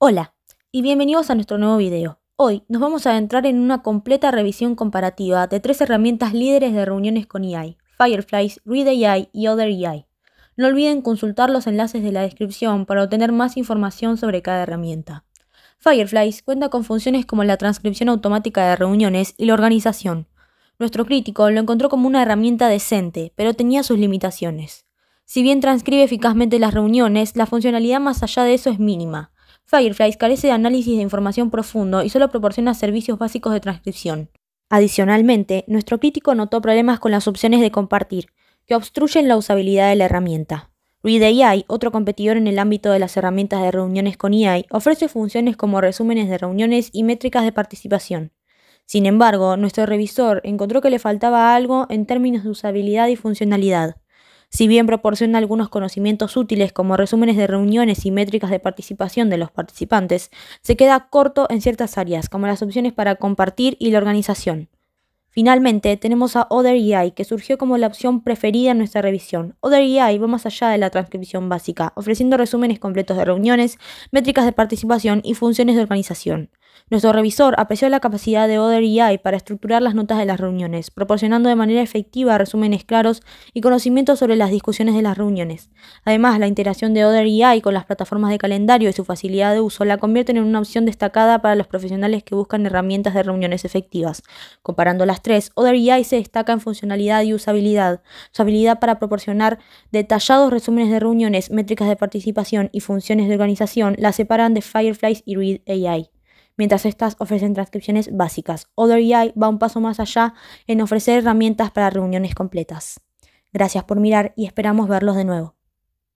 Hola y bienvenidos a nuestro nuevo video. Hoy nos vamos a adentrar en una completa revisión comparativa de tres herramientas líderes de reuniones con EI, Fireflies, ReadAI y OtherEI. No olviden consultar los enlaces de la descripción para obtener más información sobre cada herramienta. Fireflies cuenta con funciones como la transcripción automática de reuniones y la organización. Nuestro crítico lo encontró como una herramienta decente, pero tenía sus limitaciones. Si bien transcribe eficazmente las reuniones, la funcionalidad más allá de eso es mínima. Fireflies carece de análisis de información profundo y solo proporciona servicios básicos de transcripción. Adicionalmente, nuestro crítico notó problemas con las opciones de compartir, que obstruyen la usabilidad de la herramienta. ReadAI, otro competidor en el ámbito de las herramientas de reuniones con AI, ofrece funciones como resúmenes de reuniones y métricas de participación. Sin embargo, nuestro revisor encontró que le faltaba algo en términos de usabilidad y funcionalidad. Si bien proporciona algunos conocimientos útiles como resúmenes de reuniones y métricas de participación de los participantes, se queda corto en ciertas áreas como las opciones para compartir y la organización. Finalmente, tenemos a Other e que surgió como la opción preferida en nuestra revisión. Other e va más allá de la transcripción básica, ofreciendo resúmenes completos de reuniones, métricas de participación y funciones de organización. Nuestro revisor apreció la capacidad de Other e para estructurar las notas de las reuniones, proporcionando de manera efectiva resúmenes claros y conocimientos sobre las discusiones de las reuniones. Además, la integración de Other con las plataformas de calendario y su facilidad de uso la convierten en una opción destacada para los profesionales que buscan herramientas de reuniones efectivas. Comparando las 3, AI se destaca en funcionalidad y usabilidad. Su habilidad para proporcionar detallados resúmenes de reuniones, métricas de participación y funciones de organización la separan de Fireflies y Read AI mientras estas ofrecen transcripciones básicas. AI va un paso más allá en ofrecer herramientas para reuniones completas. Gracias por mirar y esperamos verlos de nuevo.